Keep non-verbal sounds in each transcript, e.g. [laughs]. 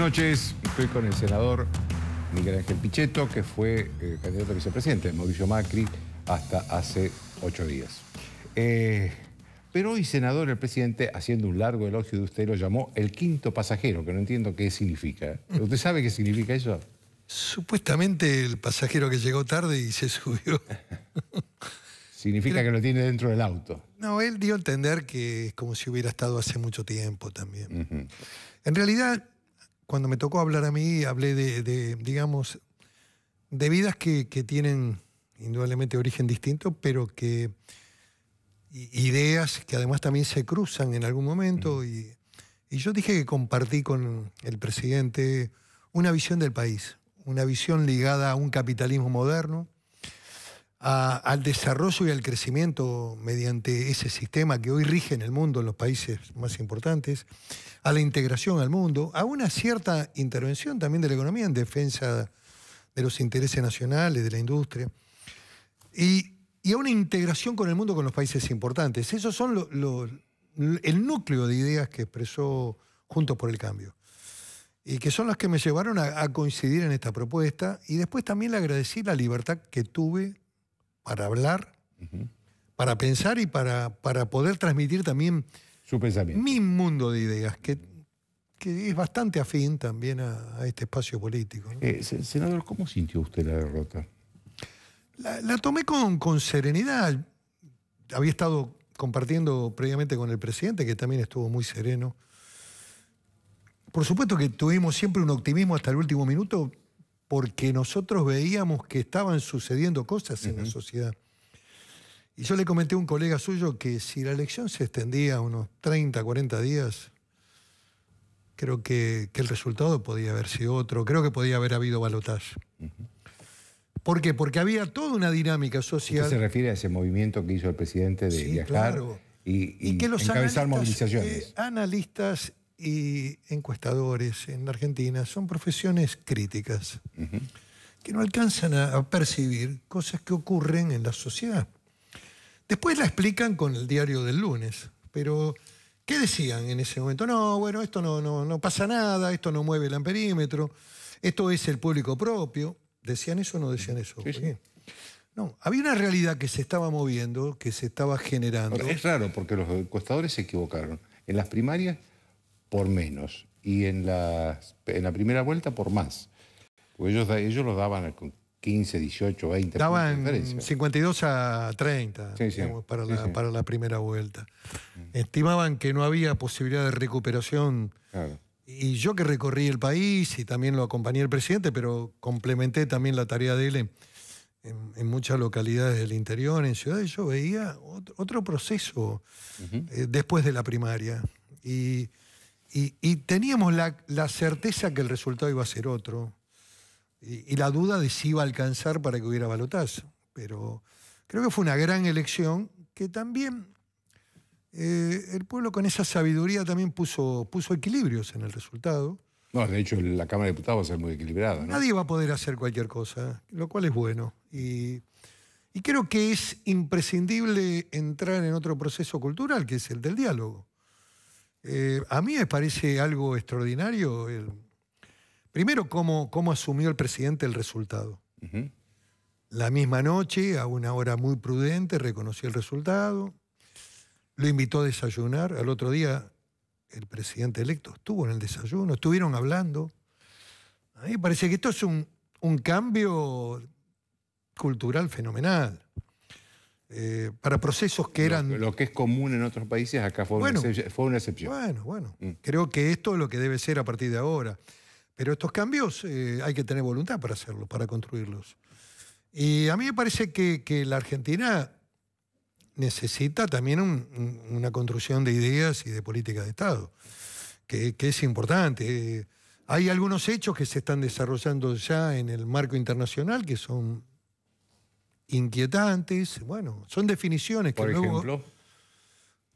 noches. Estoy con el senador Miguel Ángel Pichetto, que fue eh, candidato a vicepresidente de Mauricio Macri hasta hace ocho días. Eh, pero hoy, senador, el presidente, haciendo un largo elogio de usted, lo llamó el quinto pasajero, que no entiendo qué significa. ¿eh? Mm. ¿Usted sabe qué significa eso? Supuestamente el pasajero que llegó tarde y se subió. [laughs] significa que lo tiene dentro del auto. No, él dio a entender que es como si hubiera estado hace mucho tiempo también. En realidad, cuando me tocó hablar a mí, hablé de, digamos, de vidas que, tienen indudablemente origen distinto, pero que ideas que además también se cruzan en algún momento. Y, y yo dije que compartí con el presidente una visión del país, una visión ligada a un capitalismo moderno, al desarrollo y al crecimiento mediante ese sistema que hoy rige en el mundo, en los países más importantes, a la integración al mundo, a una cierta intervención también de la economía en defensa de los intereses nacionales, de la industria, y, a una integración con el mundo, con los países importantes. Esos son el núcleo de ideas que expresó Juntos por el Cambio y que son las que me llevaron a, coincidir en esta propuesta. Y después también le agradecí la libertad que tuve para hablar, para pensar y para, para poder transmitir también Su pensamiento. mi mundo de ideas, que, que es bastante afín también a, este espacio político. Eh, senador, ¿cómo sintió usted la derrota? La, tomé con, con serenidad. Había estado compartiendo previamente con el presidente, que también estuvo muy sereno. Por supuesto que tuvimos siempre un optimismo hasta el último minuto, porque nosotros veíamos que estaban sucediendo cosas en la sociedad. Y yo le comenté a un colega suyo que si la elección se extendía unos 30, 40 días, creo que, el resultado podía haber sido otro, creo que podía haber habido balotaje. ¿Por qué? Porque había toda una dinámica social. ¿Qué se refiere a ese movimiento que hizo el presidente de viajar y, que los analistas eh, y encuestadores en Argentina son profesiones críticas, que no alcanzan a, percibir cosas que ocurren en la sociedad. Después la explican con el diario del lunes, pero ¿qué decían en ese momento? No, bueno, esto no, no, no pasa nada, esto no mueve el amperímetro, esto es el público propio. ¿Decían eso o no decían eso? No, había una realidad que se estaba moviendo, que se estaba generando. es raro porque los encuestadores se equivocaron. En las primarias por menos y en la, en la primera vuelta por más. ellos, ellos los daban con 15, 18, 20. Daban 52 a 30 para, la, para, la, primera vuelta. Estimaban que no había posibilidad de recuperación. Y yo que recorrí el país y también lo acompañé el presidente, pero complementé también la tarea de él en, muchas localidades del interior, en ciudades, yo veía otro, proceso eh, después de la primaria. Y y, teníamos la, certeza que el resultado iba a ser otro. Y, la duda de si iba a alcanzar para que hubiera balotazo. Pero creo que fue una gran elección que también eh, el pueblo con esa sabiduría también puso, puso equilibrios en el resultado. No, de hecho la Cámara de Diputados va a ser muy equilibrada. Nadie va a poder hacer cualquier cosa, lo cual es bueno. Y, y creo que es imprescindible entrar en otro proceso cultural, que es el del diálogo. Eh, a mí me parece algo extraordinario. primero, cómo, asumió el presidente el resultado. La misma noche, a una hora muy prudente, reconoció el resultado. Lo invitó a desayunar. Al otro día, el presidente electo estuvo en el desayuno, estuvieron hablando. me parece que esto es un cambio cultural fenomenal. Eh, para procesos que eran... Lo, que es común en otros países, acá fue, una, fue una, excepción. Bueno, bueno. Mm. Creo que esto es lo que debe ser a partir de ahora. Pero estos cambios eh, hay que tener voluntad para hacerlos, para construirlos. Y a mí me parece que, la Argentina necesita también una construcción de ideas y de política de Estado, que, que es importante. Eh, hay algunos hechos que se están desarrollando ya en el marco internacional que son inquietantes. Bueno, son definiciones que Por ejemplo.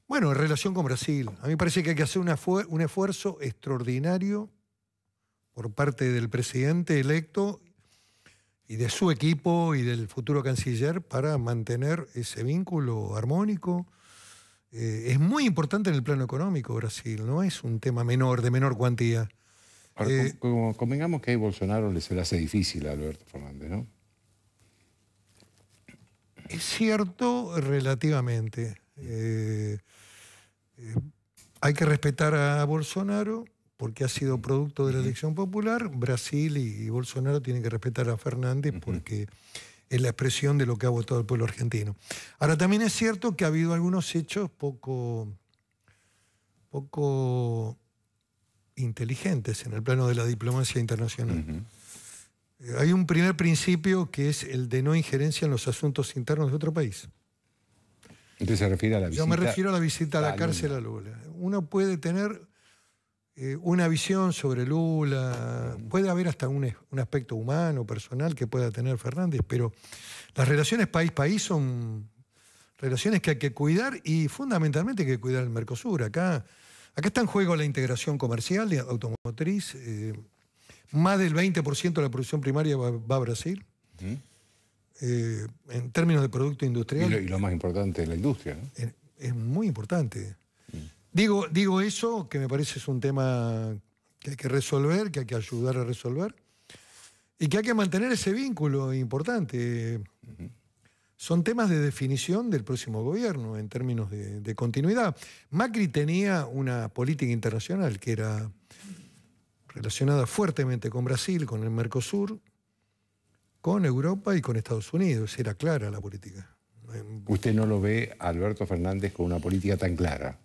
Bueno, en relación con Brasil, a mí me parece que hay que hacer un esfuerzo extraordinario por parte del presidente electo y de su equipo y del futuro canciller para mantener ese vínculo armónico. Eh, es muy importante en el plano económico Brasil, no es un tema menor, de menor cuantía. Eh, convengamos que ahí Bolsonaro le se le hace difícil a Alberto Fernández, ¿no? Es cierto relativamente. Eh, eh, hay que respetar a Bolsonaro porque ha sido producto de la elección popular. Brasil y, Bolsonaro tienen que respetar a Fernández porque es la expresión de lo que ha votado el pueblo argentino. Ahora, también es cierto que ha habido algunos hechos poco, poco inteligentes en el plano de la diplomacia internacional. Hay un primer principio que es el de no injerencia en los asuntos internos de otro país. Entonces se refiere a la visita. Yo me refiero a la visita a la, cárcel a Lula. Uno puede tener eh, una visión sobre Lula, puede haber hasta un, aspecto humano, personal que pueda tener Fernández, pero las relaciones país-país son relaciones que hay que cuidar y fundamentalmente hay que cuidar el Mercosur. Acá, acá está en juego la integración comercial de automotriz. Eh, más del 20% de la producción primaria va, a Brasil. Eh, en términos de producto industrial. Y lo, más importante es la industria. Eh, es, muy importante. Mm. Digo, digo eso, que me parece es un tema que hay que resolver, que hay que ayudar a resolver, y que hay que mantener ese vínculo importante. Son temas de definición del próximo gobierno en términos de continuidad. Macri tenía una política internacional que era relacionada fuertemente con Brasil, con el Mercosur, con Europa y con Estados Unidos. Era clara la política. ¿Usted no lo ve Alberto Fernández con una política tan clara?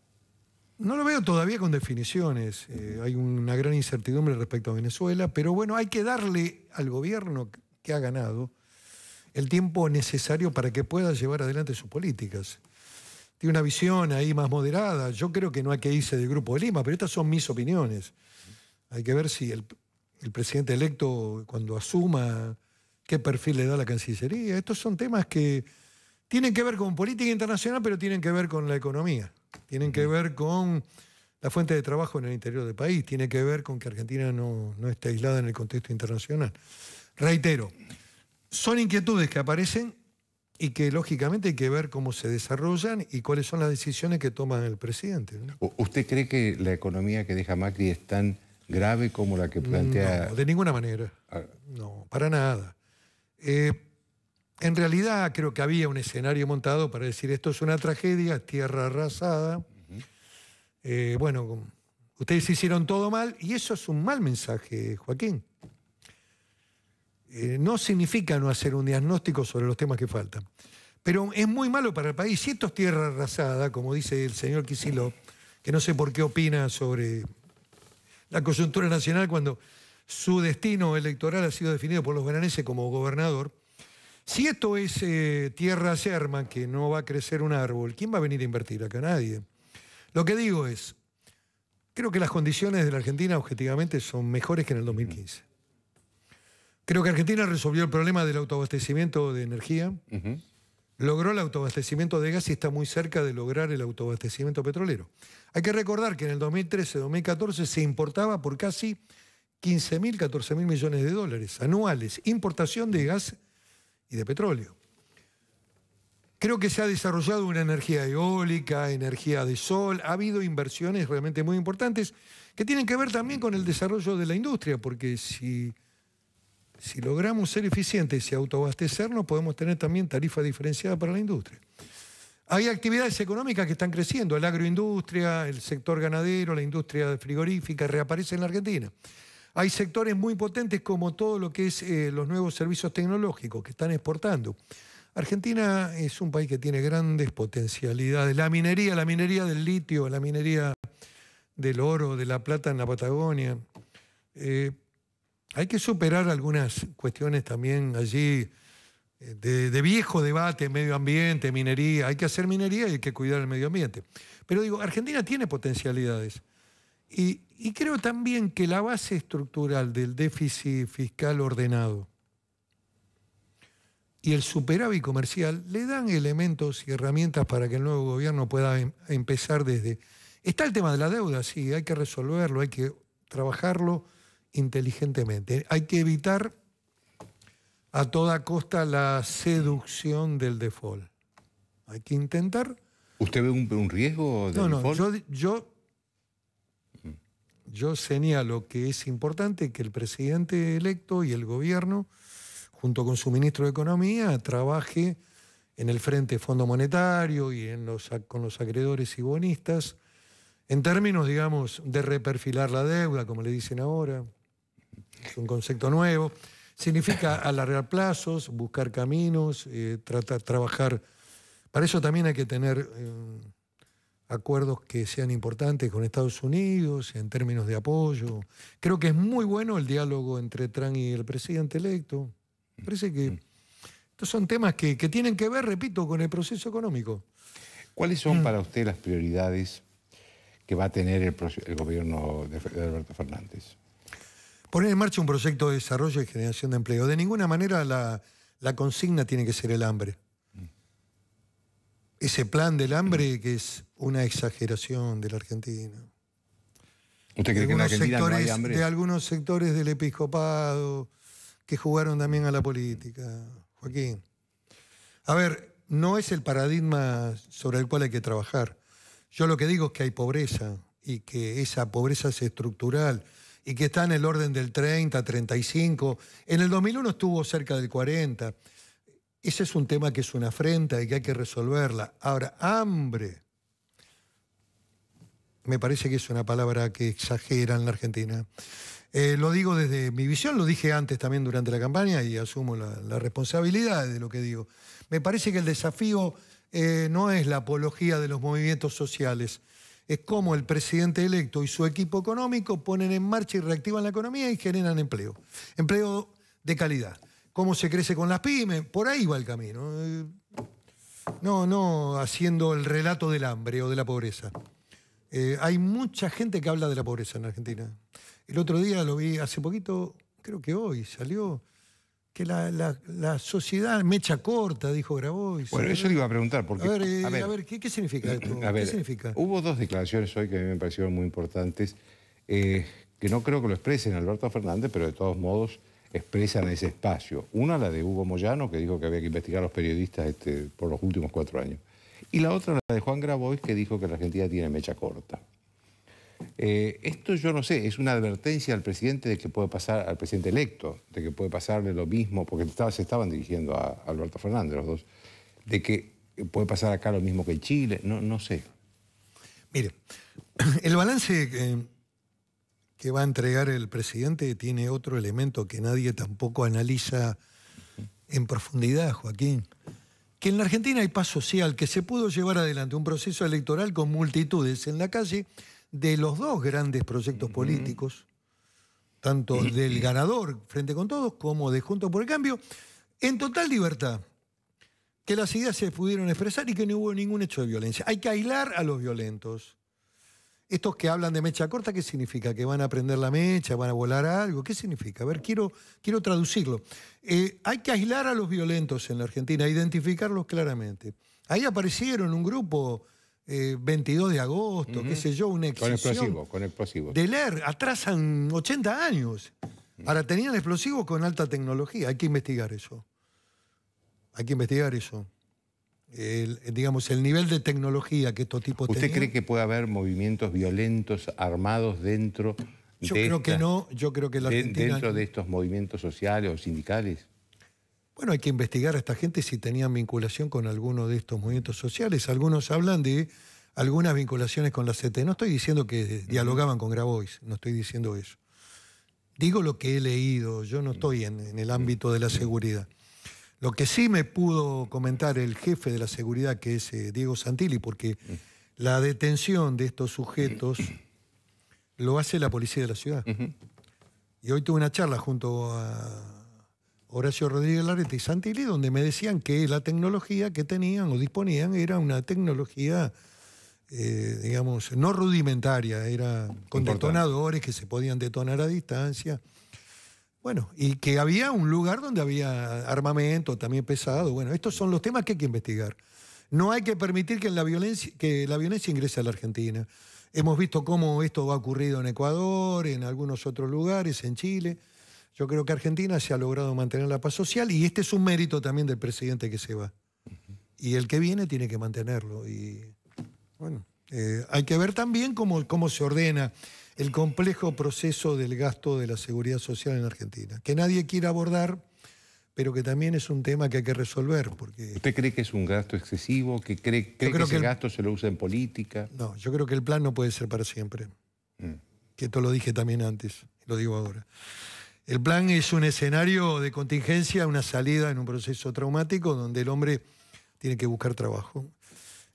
No lo veo todavía con definiciones. Eh, hay una gran incertidumbre respecto a Venezuela, pero bueno, hay que darle al gobierno que ha ganado el tiempo necesario para que pueda llevar adelante sus políticas. Tiene una visión ahí más moderada. Yo creo que no hay que irse del Grupo de Lima, pero estas son mis opiniones. Hay que ver si el, presidente electo, cuando asuma, qué perfil le da la Cancillería. Estos son temas que tienen que ver con política internacional, pero tienen que ver con la economía. Tienen que ver con la fuente de trabajo en el interior del país. Tienen que ver con que Argentina no, no esté aislada en el contexto internacional. Reitero, son inquietudes que aparecen y que lógicamente hay que ver cómo se desarrollan y cuáles son las decisiones que toma el presidente. ¿Usted cree que la economía que deja Macri es tan grave como la que plantea. de ninguna manera. Ah. No, para nada. Eh, en realidad creo que había un escenario montado para decir esto es una tragedia, tierra arrasada. Eh, bueno, ustedes hicieron todo mal y eso es un mal mensaje, Joaquín. Eh, no significa no hacer un diagnóstico sobre los temas que faltan. Pero es muy malo para el país. Si esto es tierra arrasada, como dice el señor Quisilo que no sé por qué opina sobre la coyuntura nacional cuando su destino electoral ha sido definido por los veraneses como gobernador. Si esto es eh, tierra yerma, que no va a crecer un árbol, ¿quién va a venir a invertir acá? Nadie. Lo que digo es, creo que las condiciones de la Argentina objetivamente son mejores que en el 2015. Creo que Argentina resolvió el problema del autoabastecimiento de energía logró el autoabastecimiento de gas y está muy cerca de lograr el autoabastecimiento petrolero. Hay que recordar que en el 2013-2014 se importaba por casi 15.000, 14.000 millones de dólares anuales, importación de gas y de petróleo. Creo que se ha desarrollado una energía eólica, energía de sol, ha habido inversiones realmente muy importantes que tienen que ver también con el desarrollo de la industria, porque si si logramos ser eficientes y autoabastecernos, podemos tener también tarifas diferenciadas para la industria. Hay actividades económicas que están creciendo, la agroindustria, el sector ganadero, la industria frigorífica, reaparece en la Argentina. Hay sectores muy potentes como todo lo que es eh, los nuevos servicios tecnológicos que están exportando. Argentina es un país que tiene grandes potencialidades. La minería, la minería del litio, la minería del oro, de la plata en la Patagonia. Eh, hay que superar algunas cuestiones también allí eh, de, viejo debate, medio ambiente, minería. Hay que hacer minería y hay que cuidar el medio ambiente. Pero digo, Argentina tiene potencialidades. Y, creo también que la base estructural del déficit fiscal ordenado y el superávit comercial le dan elementos y herramientas para que el nuevo gobierno pueda em, empezar desde... Está el tema de la deuda, sí, hay que resolverlo, hay que trabajarlo inteligentemente. Hay que evitar a toda costa la seducción del default. Hay que intentar... ¿Usted ve un, riesgo de default? No, yo, yo, señalo que es importante que el presidente electo y el gobierno, junto con su ministro de Economía, trabaje en el Frente Fondo Monetario y en los, con los acreedores y bonistas, en términos, digamos, de reperfilar la deuda, como le dicen ahora, es un concepto nuevo. Significa [laughs] alargar plazos, buscar caminos, eh, tratar, trabajar. Para eso también hay que tener eh, acuerdos que sean importantes con Estados Unidos en términos de apoyo. Creo que es muy bueno el diálogo entre Trump y el presidente electo. Parece que mm. estos son temas que, tienen que ver, repito, con el proceso económico. ¿Cuáles son mm. para usted las prioridades que va a tener el, gobierno de Alberto Fernández? poner en marcha un proyecto de desarrollo y generación de empleo. De ninguna manera la, consigna tiene que ser el hambre. Mm. Ese plan del hambre mm. que es una exageración de la Argentina. ¿Usted cree que Argentina hambre? De algunos sectores del episcopado que jugaron también a la política. Joaquín. A ver, no es el paradigma sobre el cual hay que trabajar. Yo lo que digo es que hay pobreza y que esa pobreza es estructural y que está en el orden del 30, 35. En el 2001 estuvo cerca del 40. Ese es un tema que es una afrenta y que hay que resolverla. Ahora, hambre. Me parece que es una palabra que exagera en la Argentina. Eh, lo digo desde mi visión, lo dije antes también durante la campaña y asumo la, responsabilidad de lo que digo. Me parece que el desafío eh, no es la apología de los movimientos sociales, es cómo el presidente electo y su equipo económico ponen en marcha y reactivan la economía y generan empleo. Empleo de calidad. Cómo se crece con las pymes, por ahí va el camino. Eh, no, no haciendo el relato del hambre o de la pobreza. Eh, hay mucha gente que habla de la pobreza en Argentina. El otro día lo vi hace poquito, creo que hoy, salió que la, la, sociedad mecha corta, dijo Grabois. Bueno, eso le iba a preguntar, porque... A ver, eh, a ver, ¿qué, significa esto? Hubo dos declaraciones hoy que a mí me parecieron muy importantes, eh, que no creo que lo expresen Alberto Fernández, pero de todos modos expresan ese espacio. Una, la de Hugo Moyano, que dijo que había que investigar a los periodistas este, por los últimos cuatro años. Y la otra, la de Juan Grabois, que dijo que la Argentina tiene mecha corta. Eh, esto yo no sé, es una advertencia al presidente de que puede pasar, al presidente electo, de que puede pasarle lo mismo, porque se estaban dirigiendo a, Alberto Fernández los dos, de que puede pasar acá lo mismo que en Chile, no, no sé. Mire, [clears throat] el balance que, eh, que, va a entregar el presidente tiene otro elemento que nadie tampoco analiza en profundidad, Joaquín. Que en la Argentina hay paz social, que se pudo llevar adelante un proceso electoral con multitudes en la calle de los dos grandes proyectos políticos, tanto eh, del eh. ganador Frente con Todos como de Juntos por el Cambio, en total libertad, que las ideas se pudieron expresar y que no hubo ningún hecho de violencia. Hay que aislar a los violentos. Estos que hablan de mecha corta, ¿qué significa? ¿Que van a prender la mecha? ¿Van a volar algo? ¿Qué significa? A ver, quiero, quiero traducirlo. Eh, hay que aislar a los violentos en la Argentina, identificarlos claramente. Ahí aparecieron un grupo 22 eh, de agosto, qué sé yo, una excesión. Con explosivo, con De leer, atrasan 80 años. Mm. Ahora, tenían explosivos con alta tecnología, hay que investigar eso. Hay que investigar eso. digamos, el nivel de tecnología que estos tipos ¿Usted cree que puede haber movimientos violentos armados dentro yo creo que no, yo creo que Dentro de estos movimientos sociales o sindicales. Bueno, hay que investigar a esta gente si tenían vinculación con alguno de estos movimientos sociales. Algunos hablan de algunas vinculaciones con la CT. No estoy diciendo que dialogaban con Grabois, no estoy diciendo eso. Digo lo que he leído, yo no estoy en, el ámbito de la seguridad. Lo que sí me pudo comentar el jefe de la seguridad, que es eh, Diego Santilli, porque la detención de estos sujetos lo hace la policía de la ciudad. Y hoy tuve una charla junto a Horacio Rodríguez Larreta y Santilli, donde me decían que la tecnología que tenían o disponían era una tecnología, eh, digamos, no rudimentaria, era con detonadores que se podían detonar a distancia. Bueno, y que había un lugar donde había armamento también pesado. Bueno, estos son los temas que hay que investigar. No hay que permitir que la violencia ingrese a la Argentina. Hemos visto cómo esto ha ocurrido en Ecuador, en algunos otros lugares, en Chile. Yo creo que Argentina se ha logrado mantener la paz social y este es un mérito también del presidente que se va. Y el que viene tiene que mantenerlo. Y bueno, eh, hay que ver también cómo, cómo se ordena el complejo proceso del gasto de la seguridad social en Argentina, que nadie quiere abordar, pero que también es un tema que hay que resolver. Porque... ¿Usted cree que es un gasto excesivo? ¿Que cree, que ese gasto se lo usa en política? No, yo creo que el plan no puede ser para siempre. Mm. Que esto lo dije también antes, lo digo ahora. El plan es un escenario de contingencia, una salida en un proceso traumático donde el hombre tiene que buscar trabajo.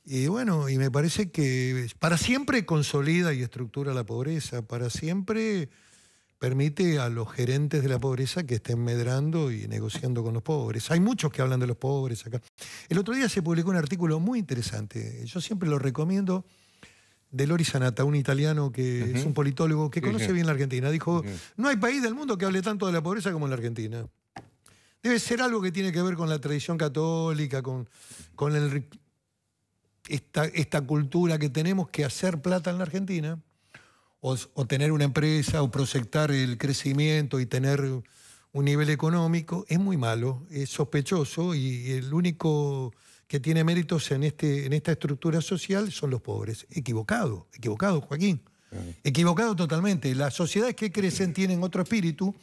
Y bueno, y me parece que para siempre consolida y estructura la pobreza, para siempre permite a los gerentes de la pobreza que estén medrando y negociando con los pobres. Hay muchos que hablan de los pobres acá. El otro día se publicó un artículo muy interesante, yo siempre lo recomiendo de Lori Sanata, un italiano que es un politólogo que conoce bien la Argentina. Dijo, no hay país del mundo que hable tanto de la pobreza como en la Argentina. Debe ser algo que tiene que ver con la tradición católica, con, con esta, cultura que tenemos que hacer plata en la Argentina, o tener una empresa, o proyectar el crecimiento y tener un nivel económico. Es muy malo, es sospechoso y el único que tiene méritos en, este, en esta estructura social son los pobres. Equivocado, equivocado, Joaquín. Equivocado totalmente. Las sociedades que crecen tienen otro espíritu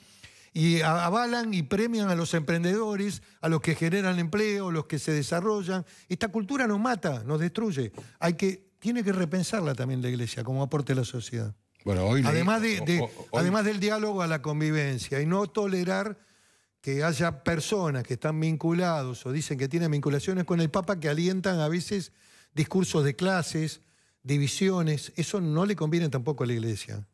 y avalan y premian a los emprendedores, a los que generan empleo, a los que se desarrollan. Esta cultura nos mata, nos destruye. Hay que, tiene que repensarla también la iglesia como aporte a la sociedad. Bueno, hoy además, de, además del diálogo a la convivencia y no tolerar que haya personas que están vinculados o dicen que tienen vinculaciones con el Papa que alientan a veces discursos de clases, divisiones. Eso no le conviene tampoco a la Iglesia.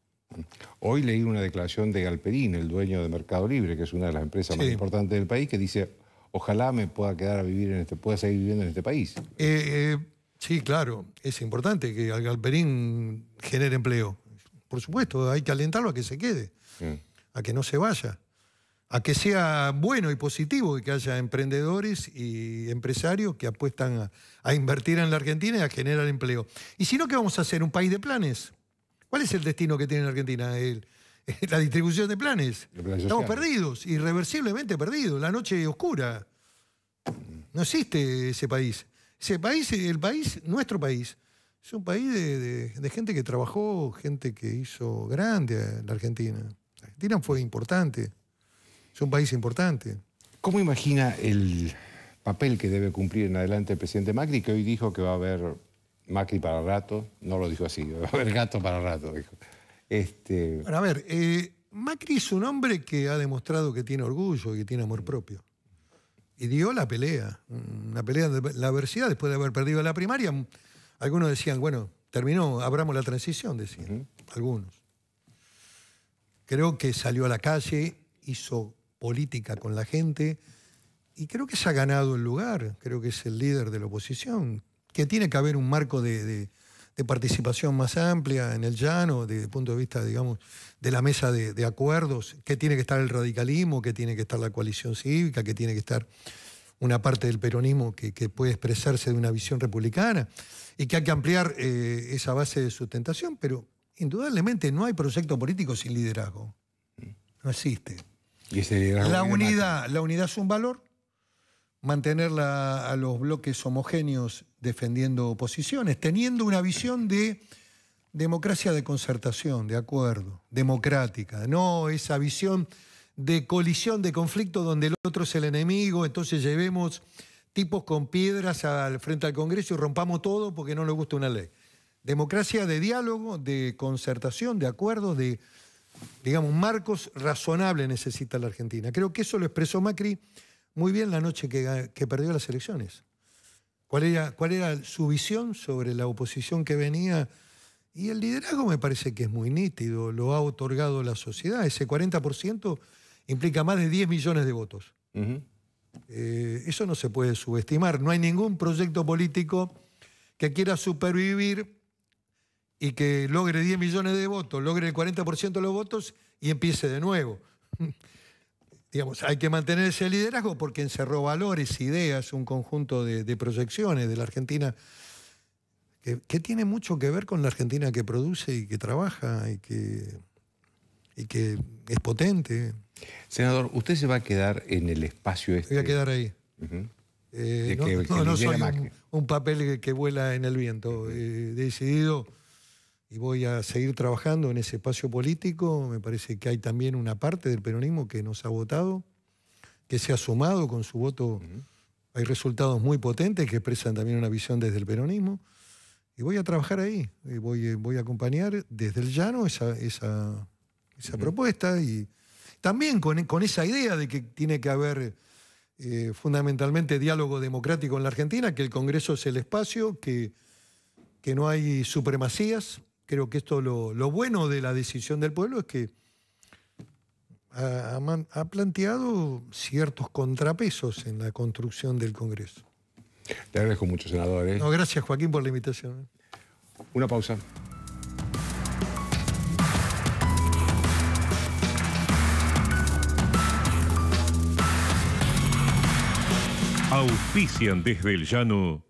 Hoy leí una declaración de Galperín, el dueño de Mercado Libre, que es una de las empresas más importantes del país, que dice, ojalá me pueda quedar a vivir en este, pueda seguir viviendo en este país. Eh, eh, sí, claro, es importante que Galperín genere empleo. Por supuesto, hay que alentarlo a que se quede, a que no se vaya a que sea bueno y positivo y que haya emprendedores y empresarios que apuestan a, invertir en la Argentina y a generar empleo. Y si no, ¿qué vamos a hacer? ¿Un país de planes? ¿Cuál es el destino que tiene la Argentina? [laughs] la distribución de planes. Estamos perdidos, irreversiblemente perdidos. La noche oscura. No existe ese país. Ese país, el país, nuestro país, es un país de, gente que trabajó, gente que hizo grande la Argentina. La Argentina fue importante es un país importante. ¿Cómo imagina el papel que debe cumplir en adelante el presidente Macri, que hoy dijo que va a haber Macri para rato? No lo dijo así, [laughs] va a haber gato para rato, Bueno, este, a ver, eh, Macri es un hombre que ha demostrado que tiene orgullo y que tiene amor propio. Y dio la pelea, una pelea de la adversidad después de haber perdido la primaria. Algunos decían, bueno, terminó, abramos la transición, decían algunos. Creo que salió a la calle, hizo política con la gente y creo que se ha ganado el lugar, creo que es el líder de la oposición, que tiene que haber un marco de, participación más amplia en el llano, desde el punto de vista, digamos, de la mesa de, acuerdos, que tiene que estar el radicalismo, que tiene que estar la coalición cívica, que tiene que estar una parte del peronismo que, puede expresarse de una visión republicana y que hay que ampliar eh, esa base de sustentación, pero indudablemente no hay proyecto político sin liderazgo. No existe la unidad, la unidad es un valor. Mantenerla a los bloques homogéneos defendiendo posiciones, teniendo una visión de democracia de concertación, de acuerdo, democrática, no esa visión de colisión, de conflicto donde el otro es el enemigo, entonces llevemos tipos con piedras al frente al Congreso y rompamos todo porque no le gusta una ley. Democracia de diálogo, de concertación, de acuerdo, de digamos, marcos razonable necesita la Argentina. Creo que eso lo expresó Macri muy bien la noche que, perdió las elecciones. ¿Cuál era, ¿Cuál era su visión sobre la oposición que venía? Y el liderazgo me parece que es muy nítido, lo ha otorgado la sociedad. Ese 40% implica más de 10 millones de votos. Eh, eso no se puede subestimar. No hay ningún proyecto político que quiera supervivir y que logre 10 millones de votos, logre el 40% de los votos y empiece de nuevo. [laughs] Digamos, hay que mantener ese liderazgo porque encerró valores, ideas, un conjunto de, proyecciones de la Argentina que, tiene mucho que ver con la Argentina que produce y que trabaja y que, y que es potente. Senador, usted se va a quedar en el espacio este. Voy a este? quedar ahí. Eh, no, no, soy un, papel que, vuela en el viento. decidido y voy a seguir trabajando en ese espacio político. Me parece que hay también una parte del peronismo que nos ha votado, que se ha sumado con su voto. Hay resultados muy potentes que expresan también una visión desde el peronismo. Y voy a trabajar ahí, voy, voy a acompañar desde el llano esa, propuesta y también con, esa idea de que tiene que haber eh, fundamentalmente diálogo democrático en la Argentina, que el Congreso es el espacio, que, que no hay supremacías, creo que esto lo, bueno de la decisión del pueblo es que ha, planteado ciertos contrapesos en la construcción del Congreso. Te agradezco mucho, senador. ¿eh? No, gracias, Joaquín, por la invitación. ¿eh? Una pausa. Auspician desde el llano.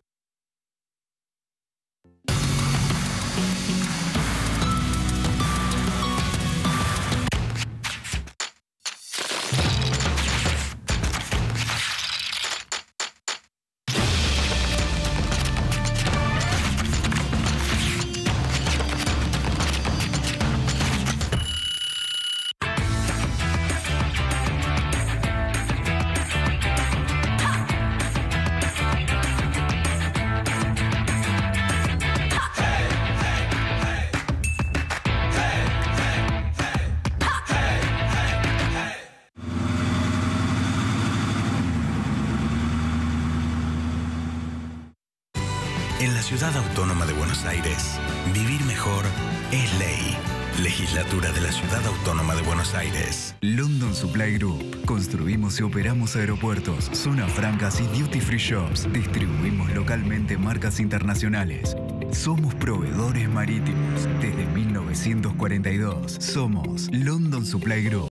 operamos aeropuertos, zonas francas y duty free shops. Distribuimos localmente marcas internacionales. Somos proveedores marítimos desde 1942. Somos London Supply Group.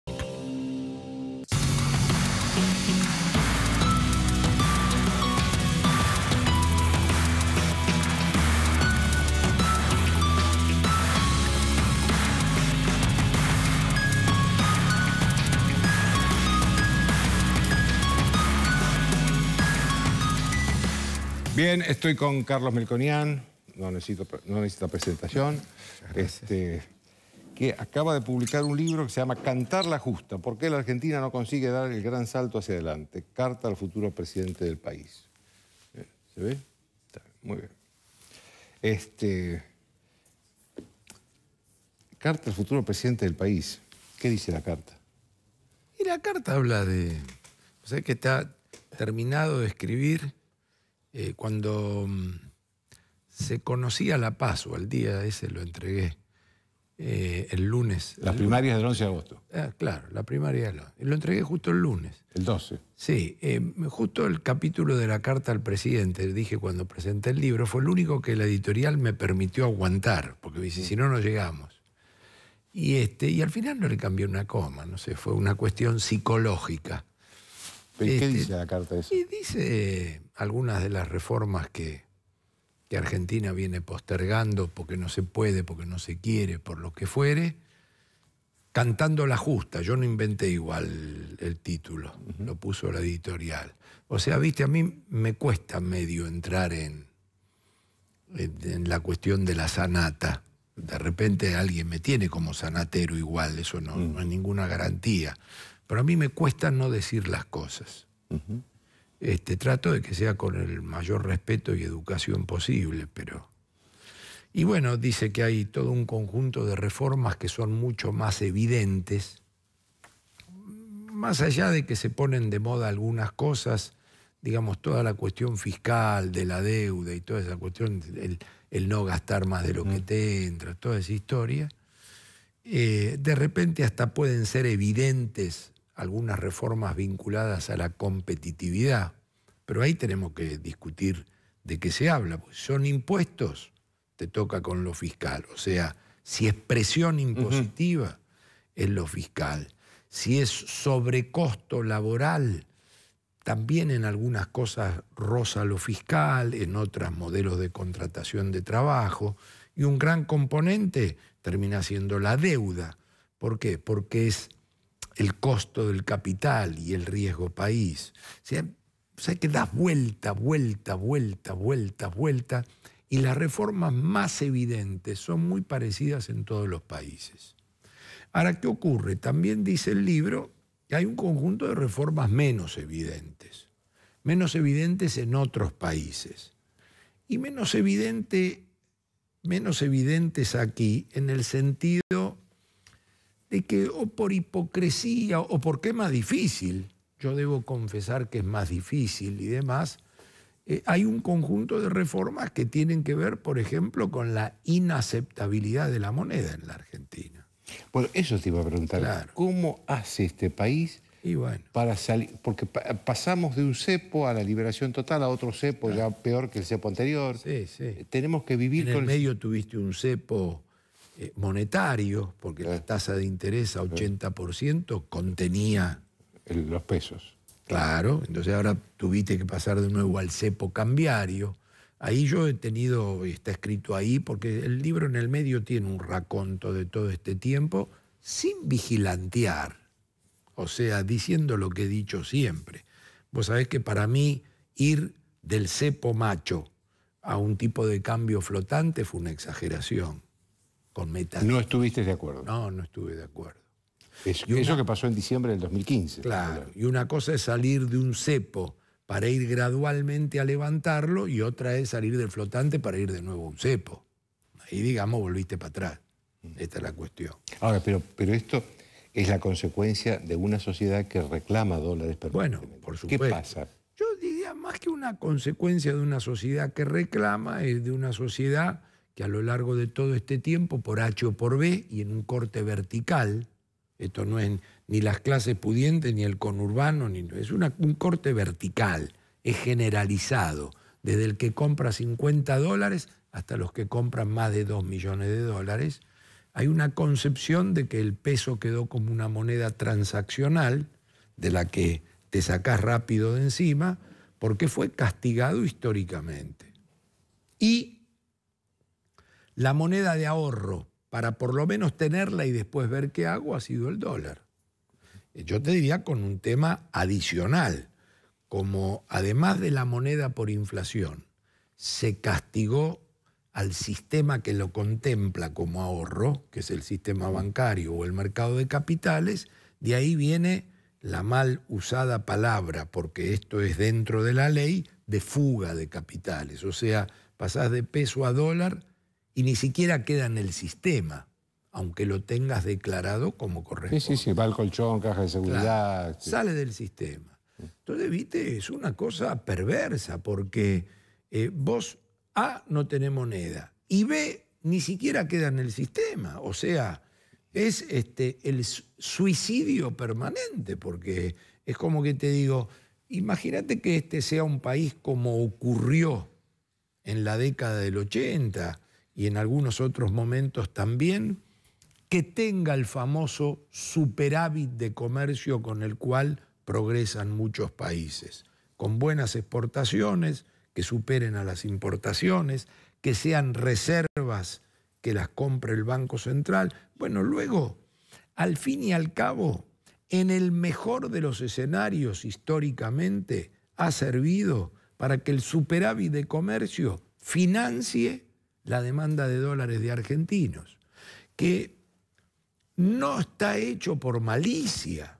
Bien, estoy con Carlos Melconian, no, necesito, no presentación, este, que acaba de publicar un libro que se llama Cantar la Justa, ¿por qué la Argentina no consigue dar el gran salto hacia adelante? Carta al futuro presidente del país. ¿Se ve? Muy bien. Este, carta al futuro presidente del país. ¿Qué dice la carta? Y la carta habla de... O sea, que está terminado de escribir eh, cuando mm, se conocía la paz, o al día ese lo entregué, eh, el lunes. Las primarias del 11 de agosto. Ah, claro, la primaria. Lo, lo entregué justo el lunes. El 12. Sí, eh, justo el capítulo de la carta al presidente, dije cuando presenté el libro, fue el único que la editorial me permitió aguantar, porque me dice, si no, no llegamos. Y, este, y al final no le cambió una coma, no sé, fue una cuestión psicológica. ¿Pero qué este, dice la carta esa? Y dice algunas de las reformas que, Argentina viene postergando porque no se puede, porque no se quiere, por lo que fuere, Cantando la Justa. Yo no inventé igual el título, lo puso la editorial. O sea, viste, a mí me cuesta medio entrar en, en, la cuestión de la sanata. De repente alguien me tiene como sanatero igual, eso no, es mm. ninguna garantía. Pero a mí me cuesta no decir las cosas. Este trato de que sea con el mayor respeto y educación posible, pero... Y bueno, dice que hay todo un conjunto de reformas que son mucho más evidentes, más allá de que se ponen de moda algunas cosas, digamos, toda la cuestión fiscal de la deuda y toda esa cuestión, el, no gastar más de lo que te entra, toda esa historia, eh, de repente hasta pueden ser evidentes algunas reformas vinculadas a la competitividad, pero ahí tenemos que discutir de qué se habla. Si son impuestos, te toca con lo fiscal. O sea, si es presión impositiva, es lo fiscal. Si es sobrecosto laboral, también en algunas cosas rosa lo fiscal, en otras modelos de contratación de trabajo. Y un gran componente termina siendo la deuda. ¿Por qué? Porque es el costo del capital y el riesgo país. O sea, que das vuelta, vuelta, vuelta, vuelta, vuelta, y las reformas más evidentes son muy parecidas en todos los países. Ahora, ¿qué ocurre? También dice el libro que hay un conjunto de reformas menos evidentes, menos evidentes en otros países, y menos, evidente, menos evidentes aquí en el sentido de que o por hipocresía o porque es más difícil, yo debo confesar que es más difícil y demás, eh, hay un conjunto de reformas que tienen que ver, por ejemplo, con la inaceptabilidad de la moneda en la Argentina. Bueno, eso te iba a preguntar. ¿Cómo hace este país y para salir? Porque pasamos de un cepo a la liberación total a otro cepo ya peor que el cepo anterior. Sí, sí. Tenemos que vivir en el medio tuviste un cepo eh, monetario, porque la tasa de interés a 80% contenía... Los pesos. Claro, entonces ahora tuviste que pasar de nuevo al cepo cambiario. Ahí yo he tenido, está escrito ahí, porque el libro en el medio tiene un raconto de todo este tiempo, sin vigilantear, o sea, diciendo lo que he dicho siempre. Vos sabés que para mí ir del cepo macho a un tipo de cambio flotante fue una exageración. No estuviste de acuerdo. No, no estuve de acuerdo. eso que pasó en diciembre del 2015. Claro, y una cosa es salir de un cepo para ir gradualmente a levantarlo y otra es salir del flotante para ir de nuevo a un cepo. Ahí, digamos, volviste para atrás. Esta es la cuestión. Ahora, pero, pero esto es la consecuencia de una sociedad que reclama dólares permanentemente. Bueno, por supuesto. ¿Qué pasa? Yo diría, más que una consecuencia de una sociedad que reclama, es de una sociedad que a lo largo de todo este tiempo, por H o por B, y en un corte vertical, esto no es ni las clases pudientes, ni el conurbano, ni, es un corte vertical, es generalizado, desde el que compra 50 dólares hasta los que compran más de 2 millones de dólares, hay una concepción de que el peso quedó como una moneda transaccional, de la que te sacás rápido de encima, porque fue castigado históricamente. Y la moneda de ahorro para por lo menos tenerla y después ver qué hago ha sido el dólar. Eh, yo te diría con un tema adicional, como además de la moneda por inflación, se castigó al sistema que lo contempla como ahorro, que es el sistema bancario o el mercado de capitales, de ahí viene la mal usada palabra, porque esto es dentro de la ley, de fuga de capitales. O sea, pasás de peso a dólar y ni siquiera queda en el sistema, aunque lo tengas declarado como correcto. Sí, sí, sí, va al colchón, caja de seguridad. Este. Sale del sistema. Entonces, viste, es una cosa perversa porque eh, vos A no tenés moneda y B ni siquiera queda en el sistema. O sea, es este, el suicidio permanente porque es como que te digo, imagínate que este sea un país como ocurrió en la década del 80, y en algunos otros momentos también, que tenga el famoso superávit de comercio con el cual progresan muchos países, con buenas exportaciones que superen a las importaciones, que sean reservas que las compre el Banco Central. Bueno, luego, al fin y al cabo, en el mejor de los escenarios históricamente, ha servido para que el superávit de comercio financie la demanda de dólares de argentinos, que no está hecho por malicia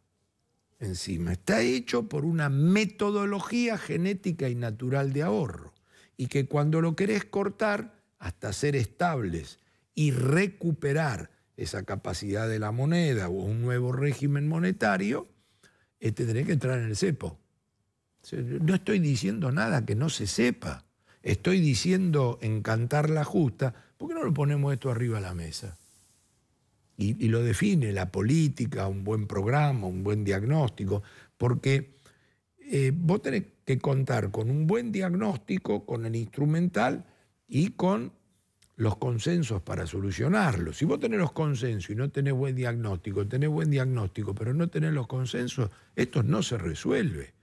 encima, está hecho por una metodología genética y natural de ahorro, y que cuando lo querés cortar, hasta ser estables y recuperar esa capacidad de la moneda o un nuevo régimen monetario, este, que entrar en el cepo. No estoy diciendo nada que no se sepa estoy diciendo encantar la justa, ¿por qué no lo ponemos esto arriba a la mesa? Y, lo define la política, un buen programa, un buen diagnóstico, porque eh, vos tenés que contar con un buen diagnóstico, con el instrumental y con los consensos para solucionarlo. Si vos tenés los consensos y no tenés buen diagnóstico, tenés buen diagnóstico, pero no tenés los consensos, esto no se resuelve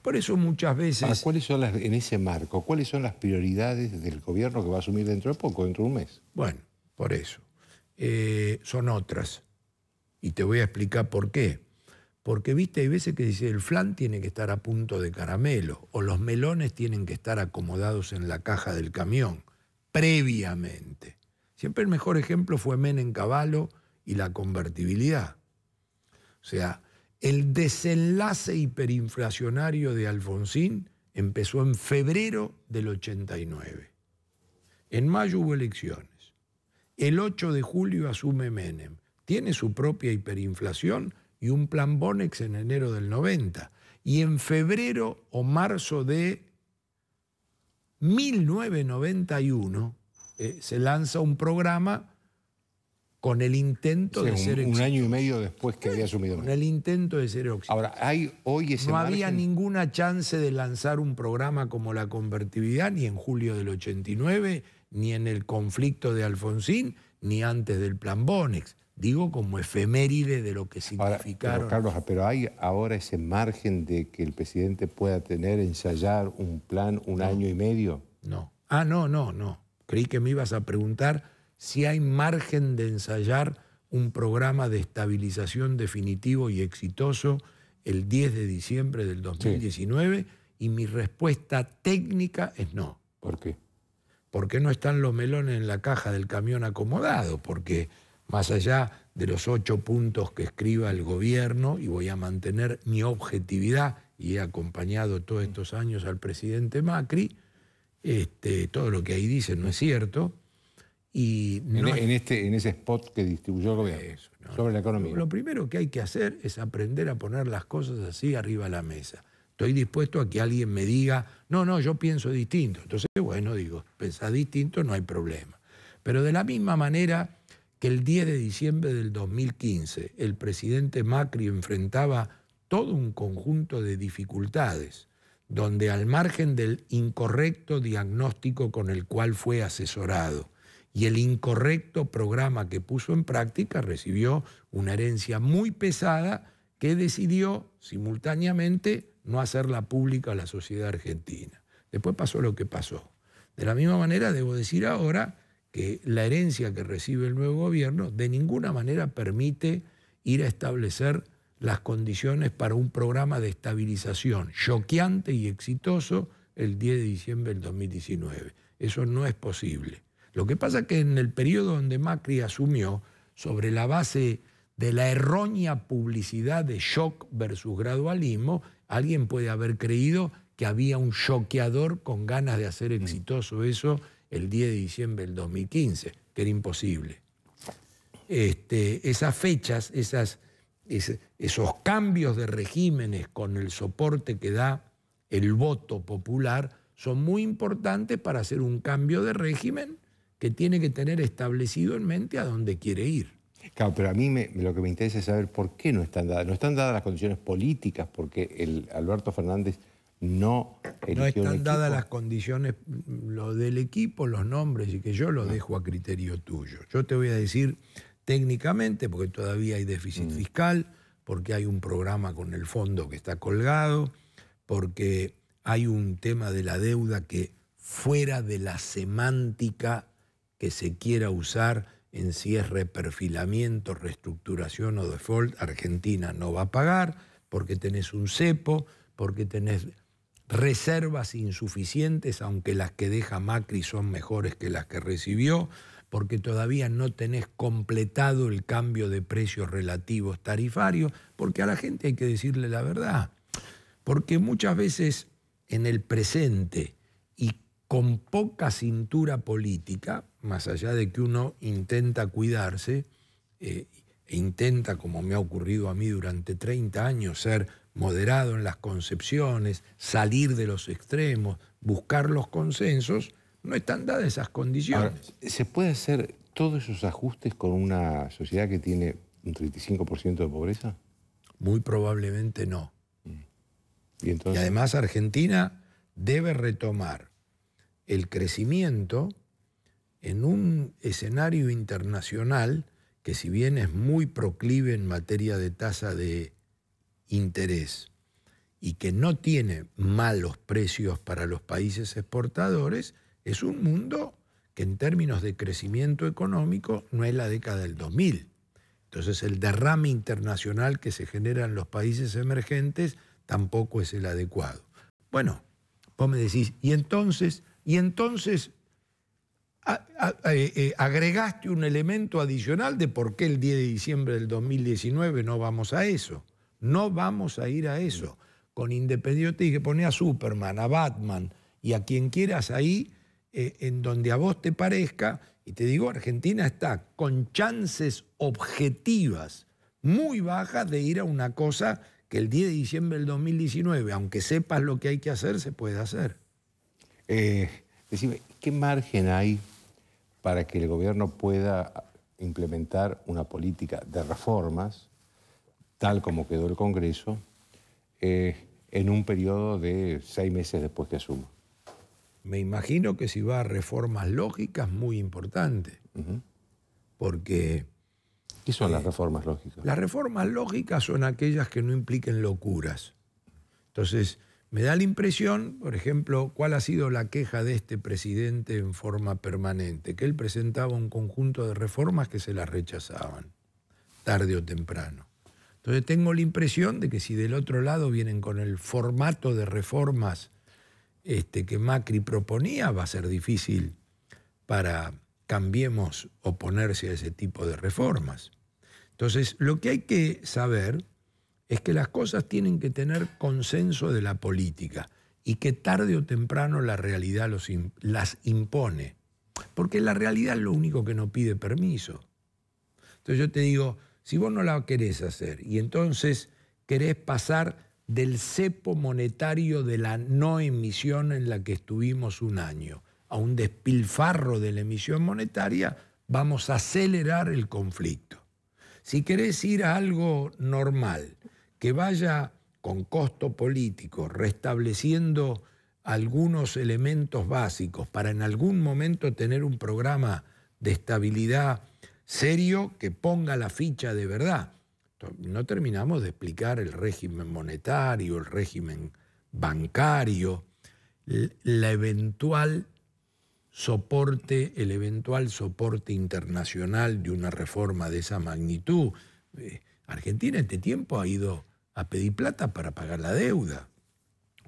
por eso muchas veces... Ah, ¿Cuáles son las, en ese marco, cuáles son las prioridades del gobierno que va a asumir dentro de poco, dentro de un mes? Bueno, por eso. Eh, son otras. Y te voy a explicar por qué. Porque, viste, hay veces que dice el flan tiene que estar a punto de caramelo o los melones tienen que estar acomodados en la caja del camión, previamente. Siempre el mejor ejemplo fue en Caballo y la convertibilidad. O sea, el desenlace hiperinflacionario de Alfonsín empezó en febrero del 89. En mayo hubo elecciones. El 8 de julio asume Menem. Tiene su propia hiperinflación y un plan Bonex en enero del 90. Y en febrero o marzo de 1991 eh, se lanza un programa con el intento de ser un, Un año y medio después que había asumido. Con el intento de ser Ahora, hay hoy ese No había ninguna chance de lanzar un programa como la convertibilidad, ni en julio del 89, ni en el conflicto de Alfonsín, ni antes del plan Bonex. Digo como efeméride de lo que significaron. pero Carlos, pero hay ahora ese margen de que el presidente pueda tener, ensayar un plan un año y medio. No. Ah, no, no, no. Creí que me ibas a preguntar si hay margen de ensayar un programa de estabilización definitivo y exitoso el 10 de diciembre del 2019 y mi respuesta técnica es no. ¿Por qué? Porque no están los melones en la caja del camión acomodado, porque más allá de los ocho puntos que escriba el gobierno, y voy a mantener mi objetividad, y he acompañado todos estos años al presidente Macri, este, todo lo que ahí dice no es cierto, e-, este, en, ese spot que distribuyó sobre la economía. Lo primero que hay que hacer es aprender a poner las cosas así arriba de la mesa. Estoy dispuesto a que alguien me diga, no, no, yo pienso distinto. Entonces, bueno, digo, pensar distinto, no hay problema. Pero de la misma manera que el 10 de diciembre del 2015 el presidente Macri enfrentaba todo un conjunto de dificultades, donde al margen del incorrecto diagnóstico con el cual fue asesorado, y el incorrecto programa que puso en práctica recibió una herencia muy pesada que decidió simultáneamente no hacerla pública a la sociedad argentina. Después pasó lo que pasó. De la misma manera, debo decir ahora que la herencia que recibe el nuevo gobierno de ninguna manera permite ir a establecer las condiciones para un programa de estabilización choqueante y exitoso el 10 de diciembre del 2019. Eso no es posible. Lo que pasa es que en el periodo donde Macri asumió, sobre la base de la errónea publicidad de shock versus gradualismo, alguien puede haber creído que había un choqueador con ganas de hacer exitoso eso el 10 de diciembre del 2015, que era imposible. Este, esas fechas, esas, esos cambios de regímenes con el soporte que da el voto popular son muy importantes para hacer un cambio de régimen que tiene que tener establecido en mente a dónde quiere ir. Claro, pero a mí lo que me interesa es saber por qué no están dadas. No están dadas las condiciones políticas, porque el Alberto Fernández no No están dadas las condiciones, mm, lo del equipo, los nombres, y que yo lo dejo a criterio tuyo. Yo te voy a decir técnicamente, porque todavía hay déficit mm. fiscal, porque hay un programa con el fondo que está colgado, porque hay un tema de la deuda que fuera de la semántica que se quiera usar en si es reperfilamiento, reestructuración o default, Argentina no va a pagar porque tenés un cepo, porque tenés reservas insuficientes, aunque las que deja Macri son mejores que las que recibió, porque todavía no tenés completado el cambio de precios relativos tarifarios, porque a la gente hay que decirle la verdad. Porque muchas veces en el presente con poca cintura política, más allá de que uno intenta cuidarse, eh, e intenta, como me ha ocurrido a mí durante 30 años, ser moderado en las concepciones, salir de los extremos, buscar los consensos, no están dadas esas condiciones. ¿Se puede hacer todos esos ajustes con una sociedad que tiene un 35% de pobreza? Muy probablemente no. Mm. y además Argentina debe retomar el crecimiento en un escenario internacional que si bien es muy proclive en materia de tasa de interés y que no tiene malos precios para los países exportadores, es un mundo que en términos de crecimiento económico no es la década del 2000. Entonces el derrame internacional que se genera en los países emergentes tampoco es el adecuado. Bueno, vos me decís, ¿y entonces y entonces eh, eh, agregaste un elemento adicional de por qué el 10 de diciembre del 2019 no vamos a eso. No vamos a ir a eso. Con Independiente dije, poné a Superman, a Batman y a quien quieras ahí, eh, en donde a vos te parezca, y te digo, Argentina está con chances objetivas muy bajas de ir a una cosa que el 10 de diciembre del 2019, aunque sepas lo que hay que hacer, se puede hacer. Eh, decime, ¿qué margen hay para que el gobierno pueda implementar una política de reformas, tal como quedó el Congreso, eh, en un periodo de seis meses después que asuma? Me imagino que si va a reformas lógicas, muy importante, porque... ¿Qué son las eh, reformas lógicas? Las reformas lógicas son aquellas que no impliquen locuras. Entonces, me da la impresión, por ejemplo, cuál ha sido la queja de este presidente en forma permanente, que él presentaba un conjunto de reformas que se las rechazaban, tarde o temprano. Entonces tengo la impresión de que si del otro lado vienen con el formato de reformas este, que Macri proponía, va a ser difícil para Cambiemos oponerse a ese tipo de reformas. Entonces, lo que hay que saber es que las cosas tienen que tener consenso de la política y que tarde o temprano la realidad los, las impone. Porque la realidad es lo único que no pide permiso. Entonces yo te digo, si vos no la querés hacer y entonces querés pasar del cepo monetario de la no emisión en la que estuvimos un año a un despilfarro de la emisión monetaria, vamos a acelerar el conflicto. Si querés ir a algo normal, que vaya con costo político restableciendo algunos elementos básicos para en algún momento tener un programa de estabilidad serio que ponga la ficha de verdad. No terminamos de explicar el régimen monetario, el régimen bancario, el eventual soporte, el eventual soporte internacional de una reforma de esa magnitud. Eh, Argentina en este tiempo ha ido a pedir plata para pagar la deuda.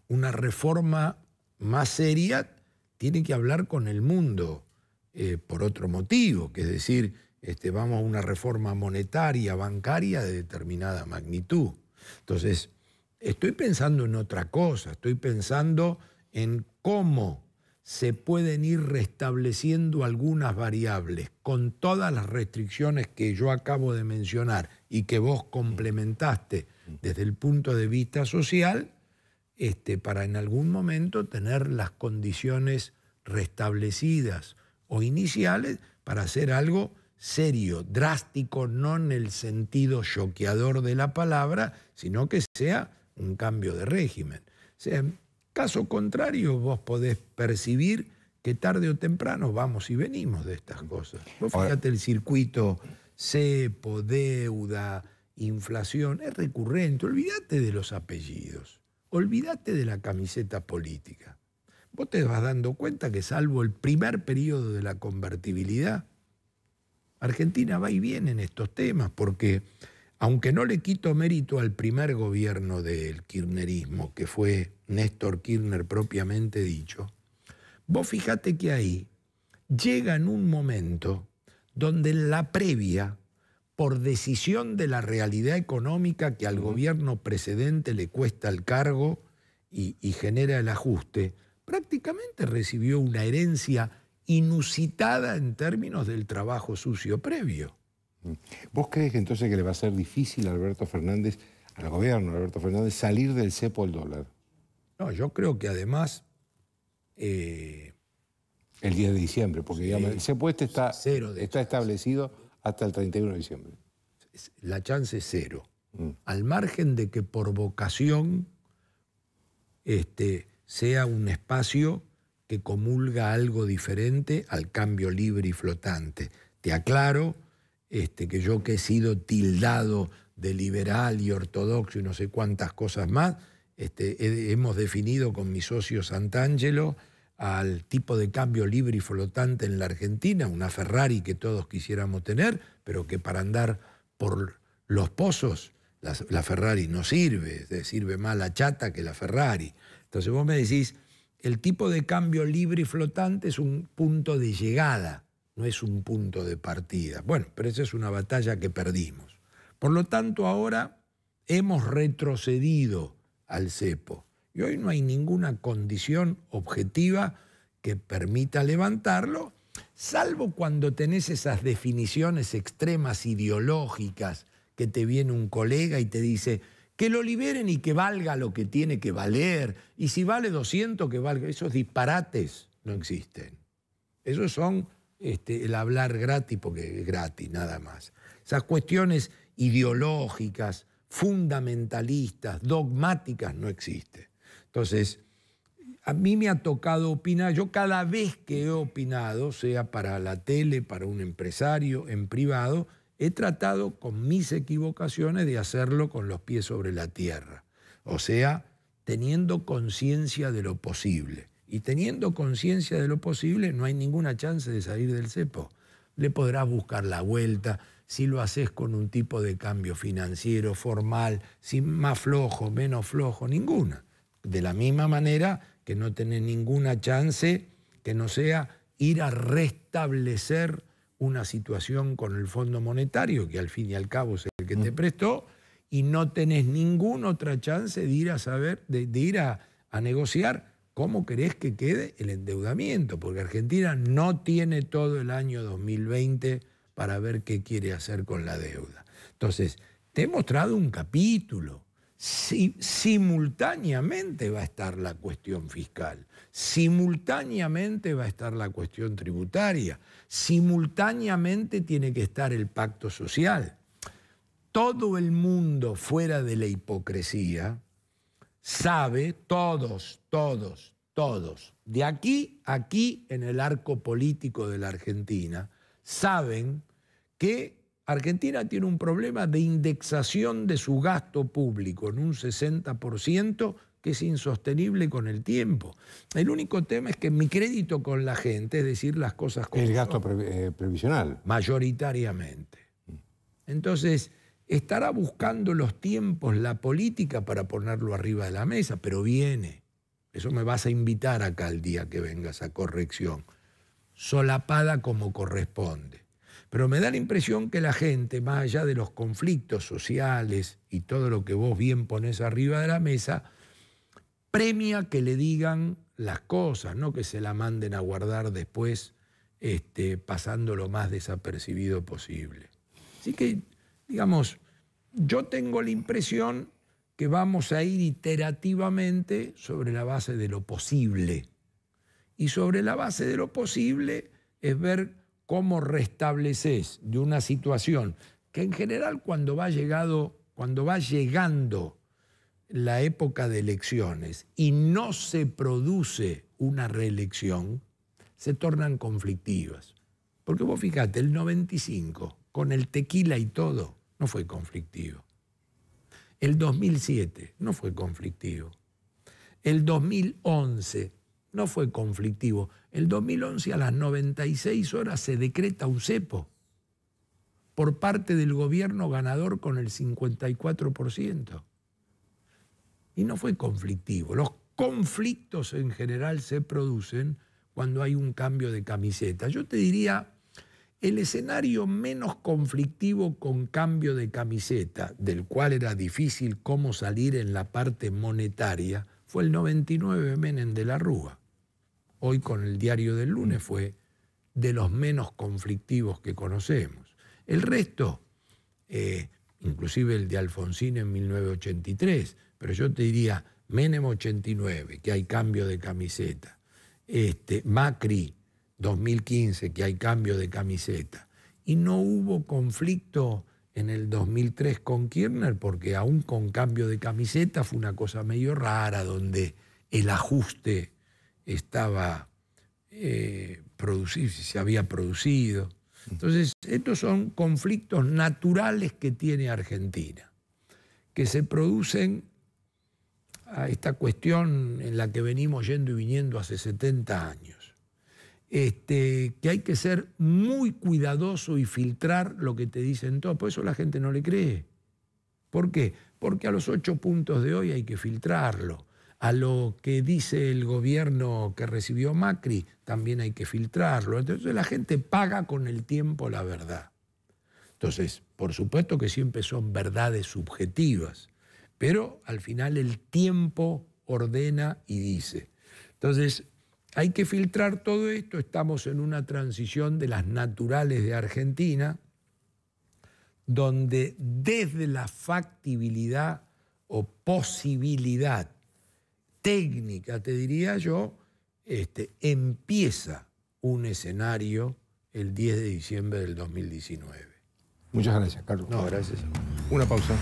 Una reforma más seria tiene que hablar con el mundo eh, por otro motivo, que es decir, este, vamos a una reforma monetaria, bancaria de determinada magnitud. Entonces, estoy pensando en otra cosa, estoy pensando en cómo se pueden ir restableciendo algunas variables con todas las restricciones que yo acabo de mencionar y que vos complementaste desde el punto de vista social este, para en algún momento tener las condiciones restablecidas o iniciales para hacer algo serio, drástico, no en el sentido choqueador de la palabra, sino que sea un cambio de régimen. O caso contrario, vos podés percibir que tarde o temprano vamos y venimos de estas cosas. Vos fíjate el circuito cepo, deuda, inflación es recurrente. Olvídate de los apellidos, olvídate de la camiseta política. Vos te vas dando cuenta que salvo el primer periodo de la convertibilidad, Argentina va y viene en estos temas, porque aunque no le quito mérito al primer gobierno del kirchnerismo, que fue Néstor Kirchner propiamente dicho, vos fíjate que ahí llega en un momento donde la previa por decisión de la realidad económica que al gobierno precedente le cuesta el cargo y, genera el ajuste, prácticamente recibió una herencia inusitada en términos del trabajo sucio previo. Mm. ¿Vos crees que entonces que le va a ser difícil a Alberto Fernández, al gobierno de Alberto Fernández, salir del cepo al dólar? No, yo creo que además... Eh, el 10 de diciembre, porque digamos, el cepo este está establecido hasta el 31 de diciembre. La chance es cero. Mm. Al margen de que por vocación este, sea un espacio que comulga algo diferente al cambio libre y flotante. Te aclaro este, que yo que he sido tildado de liberal y ortodoxo y no sé cuántas cosas más, este, hemos definido con mi socio Sant'Angelo al tipo de cambio libre y flotante en la Argentina, una Ferrari que todos quisiéramos tener, pero que para andar por los pozos la, Ferrari no sirve, sirve más la chata que la Ferrari. Entonces vos me decís, el tipo de cambio libre y flotante es un punto de llegada, no es un punto de partida. Bueno, pero esa es una batalla que perdimos. Por lo tanto, ahora hemos retrocedido al cepo. Y hoy no hay ninguna condición objetiva que permita levantarlo, salvo cuando tenés esas definiciones extremas ideológicas que te viene un colega y te dice, que lo liberen y que valga lo que tiene que valer, y si vale 200, que valga. Esos disparates no existen. Esos son este, el hablar gratis, porque es gratis, nada más. Esas cuestiones ideológicas, fundamentalistas, dogmáticas, no existen. Entonces, a mí me ha tocado opinar, yo cada vez que he opinado, sea para la tele, para un empresario, en privado, he tratado con mis equivocaciones de hacerlo con los pies sobre la tierra, o sea, teniendo conciencia de lo posible. Y teniendo conciencia de lo posible no hay ninguna chance de salir del cepo. Le podrás buscar la vuelta, si lo haces con un tipo de cambio financiero formal, sin más flojo, menos flojo, ninguna de la misma manera que no tenés ninguna chance que no sea ir a restablecer una situación con el Fondo Monetario, que al fin y al cabo es el que te mm. prestó, y no tenés ninguna otra chance de ir a saber, de, ir a, negociar cómo querés que quede el endeudamiento, porque Argentina no tiene todo el año 2020 para ver qué quiere hacer con la deuda. Entonces, te he mostrado un capítulo, simultáneamente va a estar la cuestión fiscal, simultáneamente va a estar la cuestión tributaria, simultáneamente tiene que estar el pacto social. Todo el mundo fuera de la hipocresía sabe, todos, todos, todos, de aquí, aquí en el arco político de la Argentina, saben que Argentina tiene un problema de indexación de su gasto público en un 60% que es insostenible con el tiempo. El único tema es que mi crédito con la gente, es decir, las cosas con El gasto eh, previsional. Mayoritariamente. Entonces, estará buscando los tiempos, la política para ponerlo arriba de la mesa, pero viene. Eso me vas a invitar acá el día que vengas a corrección, solapada como corresponde. Pero me da la impresión que la gente, más allá de los conflictos sociales y todo lo que vos bien pones arriba de la mesa, premia que le digan las cosas, no que se la manden a guardar después, este, pasando lo más desapercibido posible. Así que, digamos, yo tengo la impresión que vamos a ir iterativamente sobre la base de lo posible. Y sobre la base de lo posible es ver cómo restableces de una situación que en general cuando va, llegado, cuando va llegando la época de elecciones y no se produce una reelección, se tornan conflictivas. Porque vos fijate, el 95, con el tequila y todo, no fue conflictivo. El 2007 no fue conflictivo. El 2011 no fue conflictivo. El 2011 a las 96 horas se decreta un cepo por parte del gobierno ganador con el 54%. Y no fue conflictivo. Los conflictos en general se producen cuando hay un cambio de camiseta. Yo te diría, el escenario menos conflictivo con cambio de camiseta, del cual era difícil cómo salir en la parte monetaria, fue el 99 Menem de la Rúa hoy con el diario del lunes mm. fue de los menos conflictivos que conocemos. El resto, eh, inclusive el de Alfonsín en 1983, pero yo te diría Menem 89, que hay cambio de camiseta, este, Macri 2015, que hay cambio de camiseta, y no hubo conflicto en el 2003 con Kirchner, porque aún con cambio de camiseta fue una cosa medio rara, donde el ajuste estaba eh, producido, si se había producido. Entonces, estos son conflictos naturales que tiene Argentina, que se producen a esta cuestión en la que venimos yendo y viniendo hace 70 años. Este, que hay que ser muy cuidadoso y filtrar lo que te dicen todos. Por eso la gente no le cree. ¿Por qué? Porque a los ocho puntos de hoy hay que filtrarlo a lo que dice el gobierno que recibió Macri, también hay que filtrarlo. Entonces la gente paga con el tiempo la verdad. Entonces, por supuesto que siempre son verdades subjetivas, pero al final el tiempo ordena y dice. Entonces, hay que filtrar todo esto, estamos en una transición de las naturales de Argentina, donde desde la factibilidad o posibilidad técnica, te diría yo, este, empieza un escenario el 10 de diciembre del 2019. Muchas gracias, Carlos. No, gracias. Una pausa.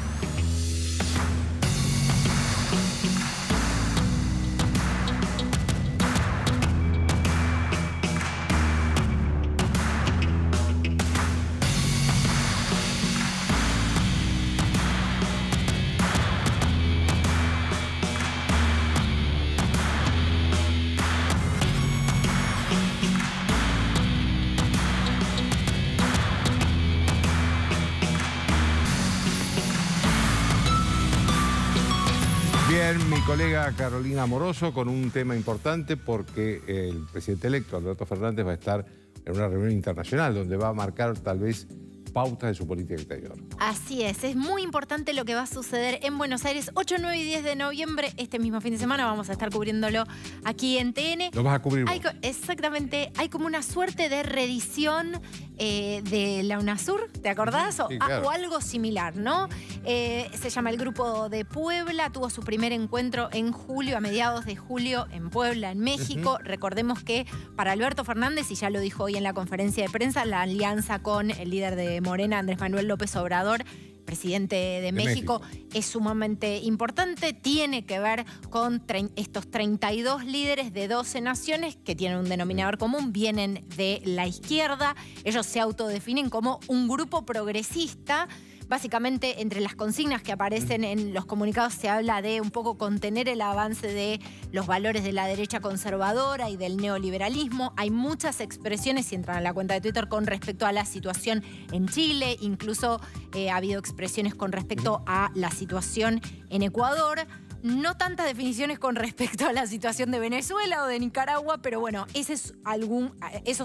Carolina Moroso con un tema importante porque el presidente electo, Alberto Fernández, va a estar en una reunión internacional donde va a marcar tal vez pauta de su política exterior. Así es, es muy importante lo que va a suceder en Buenos Aires 8, 9 y 10 de noviembre. Este mismo fin de semana vamos a estar cubriéndolo aquí en TN. Lo vas a cubrir. exactamente, hay como una suerte de redición eh, de la UNASUR, ¿te acordás? Ah, o, algo similar, ¿no? Eh, se llama el Grupo de Puebla, tuvo su primer encuentro en julio, a mediados de julio, en Puebla, en México. Recordemos que para Alberto Fernández, y ya lo dijo hoy en la conferencia de prensa, la alianza con el líder de Morena, Andrés Manuel López Obrador, presidente de, México, es sumamente importante. Tiene que ver con estos 32 líderes de 12 naciones que tienen un denominador común, vienen de la izquierda. Ellos se autodefinen como un grupo progresista. Básicamente, entre las consignas que aparecen en los comunicados se habla de un poco contener el avance de los valores de la derecha conservadora y del neoliberalismo. Hay muchas expresiones, si entran a la cuenta de Twitter, con respecto a la situación en Chile, incluso eh, ha habido expresiones con respecto a la situación en Ecuador. No tantas definiciones con respecto a la situación de Venezuela o de Nicaragua, pero bueno, esos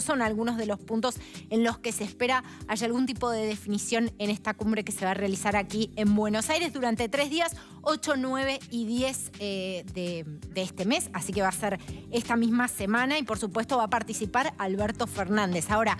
son algunos de los puntos en los que se espera haya algún tipo de definición en esta cumbre que se va a realizar aquí en Buenos Aires durante tres días, 8, 9 y 10 eh, de, de este mes, así que va a ser esta misma semana y por supuesto va a participar Alberto Fernández. Ahora,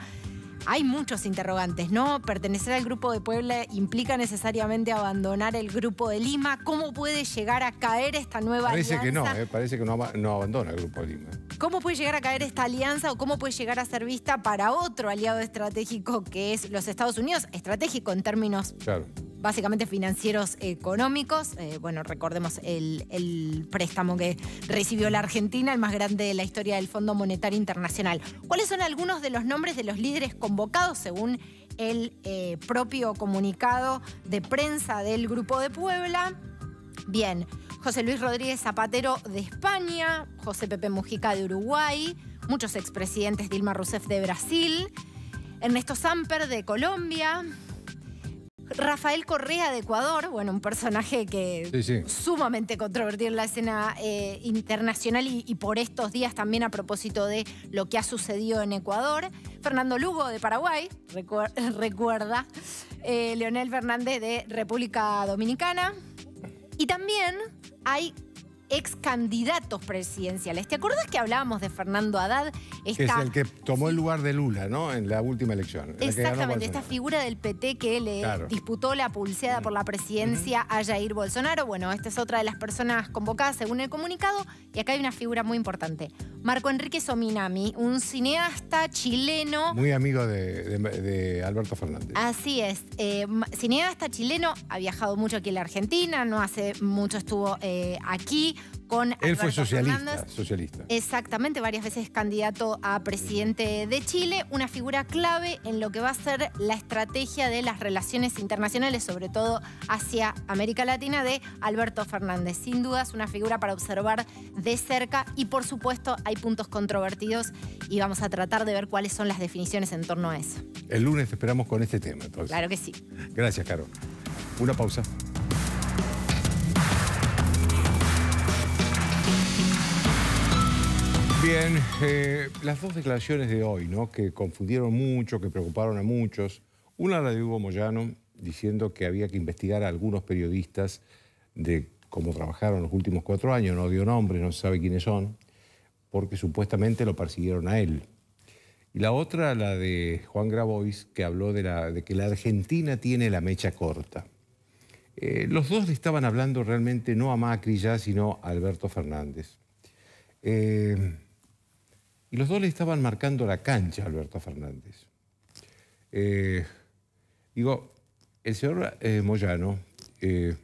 hay muchos interrogantes, ¿no? Pertenecer al grupo de Puebla implica necesariamente abandonar el grupo de Lima. ¿Cómo puede llegar a caer esta nueva alianza? parece Que no, eh, Parece que no abandona el grupo de Lima. ¿Cómo puede llegar a caer esta alianza o cómo puede llegar a ser vista para otro aliado estratégico que es los Estados Unidos? Estratégico en términos claro básicamente financieros económicos. Eh, bueno, recordemos el, préstamo que recibió la Argentina, el más grande de la historia del Fondo Monetario Internacional. ¿Cuáles son algunos de los nombres de los líderes convocados según el eh, propio comunicado de prensa del Grupo de Puebla? Bien, José Luis Rodríguez Zapatero de España, José Pepe Mujica de Uruguay, muchos expresidentes Dilma Rousseff de Brasil, Ernesto Samper de Colombia, Rafael Correa de Ecuador, bueno, un personaje que sumamente controvertido en la escena eh, internacional y, por estos días también a propósito de lo que ha sucedido en Ecuador. Fernando Lugo de Paraguay, [laughs] recuerda. Eh, Leonel Fernández de República Dominicana. Y también hay ex candidatos presidenciales. ¿Te acuerdas que hablábamos de Fernando Haddad? es el que tomó el lugar de Lula, ¿no? En la última elección. Exactamente, esta figura del PT que le disputó la pulseada por la presidencia a Jair Bolsonaro. Bueno, esta es otra de las personas convocadas según el comunicado. Y acá hay una figura muy importante. Marco Enrique Sominami, un cineasta chileno. Muy amigo de, Alberto Fernández. Así es. Eh, cineasta chileno, ha viajado mucho aquí en la Argentina, no hace mucho estuvo eh, aquí con... Él fue socialista, socialista. Exactamente, varias veces candidato a presidente de Chile, una figura clave en lo que va a ser la estrategia de las relaciones internacionales, sobre todo hacia América Latina, de Alberto Fernández. Sin dudas, una figura para observar de cerca y por supuesto hay puntos controvertidos y vamos a tratar de ver cuáles son las definiciones en torno a eso. El lunes esperamos con este tema. Claro que sí. Gracias, Caro. Una pausa. Bien, eh, las dos declaraciones de hoy, ¿no? que confundieron mucho, que preocuparon a muchos. Una la de Hugo Moyano, diciendo que había que investigar a algunos periodistas de cómo trabajaron los últimos cuatro años, no dio nombre, no se sabe quiénes son, porque supuestamente lo persiguieron a él. Y la otra, la de Juan Grabois, que habló de, que la Argentina tiene la mecha corta. Eh, los dos le estaban hablando realmente no a Macri ya, sino a Alberto Fernández. Eh, y los dos le estaban marcando la cancha a Alberto Fernández. Eh, digo, el señor eh, Moyano eh,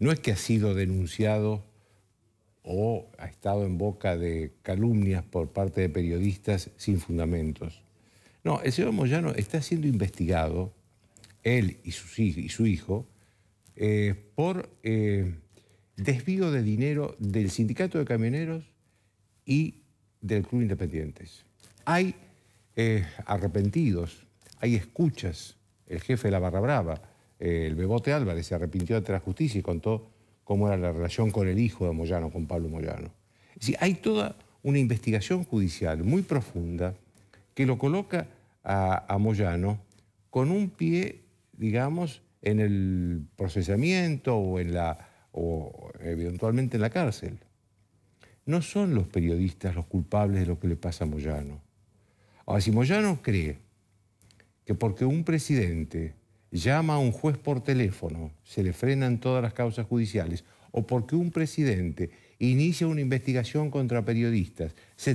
no es que ha sido denunciado o ha estado en boca de calumnias por parte de periodistas sin fundamentos. No, el señor Moyano está siendo investigado, él y su, y su hijo, por desvío de dinero del sindicato de camioneros y del Club Independientes. Hay eh, arrepentidos, hay escuchas. El jefe de la Barra Brava, eh, el Bebote Álvarez, se arrepintió ante la justicia y contó cómo era la relación con el hijo de Moyano, con Pablo Moyano. Si hay toda una investigación judicial muy profunda que lo coloca a, a Moyano con un pie, digamos, en el procesamiento o, en la, o eventualmente en la cárcel no son los periodistas los culpables de lo que le pasa a Moyano. Ahora, si Moyano cree que porque un presidente llama a un juez por teléfono, se le frenan todas las causas judiciales, o porque un presidente inicia una investigación contra periodistas, se,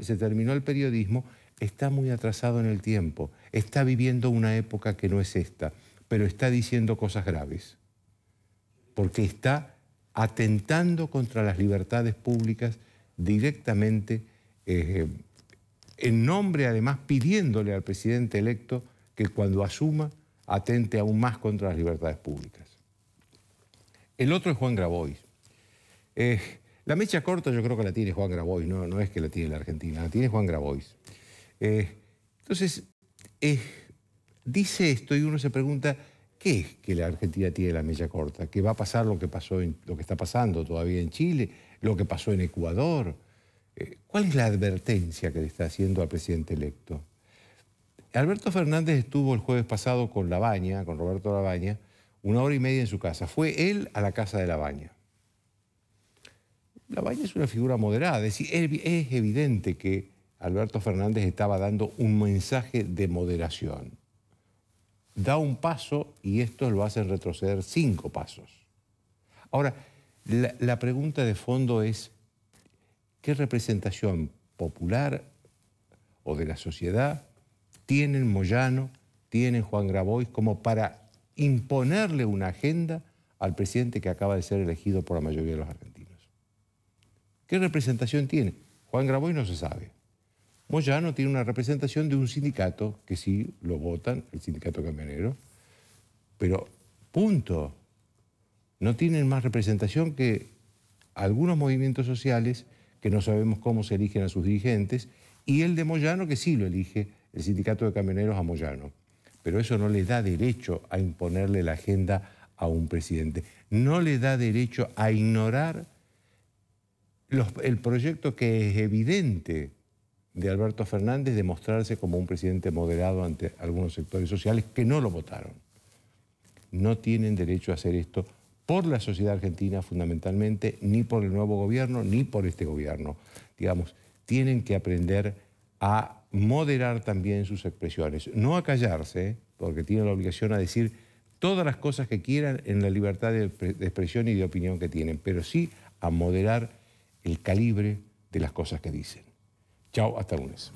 se terminó el periodismo, está muy atrasado en el tiempo, está viviendo una época que no es esta, pero está diciendo cosas graves, porque está atentando contra las libertades públicas directamente, eh, en nombre además pidiéndole al presidente electo que cuando asuma atente aún más contra las libertades públicas. El otro es Juan Grabois. Eh, la mecha corta yo creo que la tiene Juan Grabois, no, es que la tiene la Argentina, la tiene Juan Grabois. Eh, entonces, dice esto y uno se pregunta, ¿Qué es que la Argentina tiene la mecha corta? ¿Qué va a pasar lo que, pasó lo que está pasando todavía en Chile, lo que pasó en Ecuador? Eh, ¿Cuál es la advertencia que le está haciendo al presidente electo? Alberto Fernández estuvo el jueves pasado con Labaña, con Roberto Labaña, una hora y media en su casa. Fue él a la casa de Labaña. Labaña es una figura moderada, es evidente que Alberto Fernández estaba dando un mensaje de moderación da un paso y estos lo hacen retroceder cinco pasos. Ahora, la, la pregunta de fondo es, ¿qué representación popular o de la sociedad tienen Moyano, tienen Juan Grabois como para imponerle una agenda al presidente que acaba de ser elegido por la mayoría de los argentinos? ¿Qué representación tiene? Juan Grabois no se sabe. Moyano tiene una representación de un sindicato que sí lo votan, el sindicato camionero, pero punto. No tienen más representación que algunos movimientos sociales que no sabemos cómo se eligen a sus dirigentes y el de Moyano que sí lo elige el sindicato de camioneros a Moyano. Pero eso no le da derecho a imponerle la agenda a un presidente. No le da derecho a ignorar el proyecto que es evidente de Alberto Fernández de mostrarse como un presidente moderado ante algunos sectores sociales que no lo votaron. No tienen derecho a hacer esto por la sociedad argentina fundamentalmente, ni por el nuevo gobierno, ni por este gobierno. Digamos, tienen que aprender a moderar también sus expresiones, no a callarse, porque tienen la obligación a decir todas las cosas que quieran en la libertad de, de expresión y de opinión que tienen, pero sí a moderar el calibre de las cosas que dicen. Chao, hasta lunes.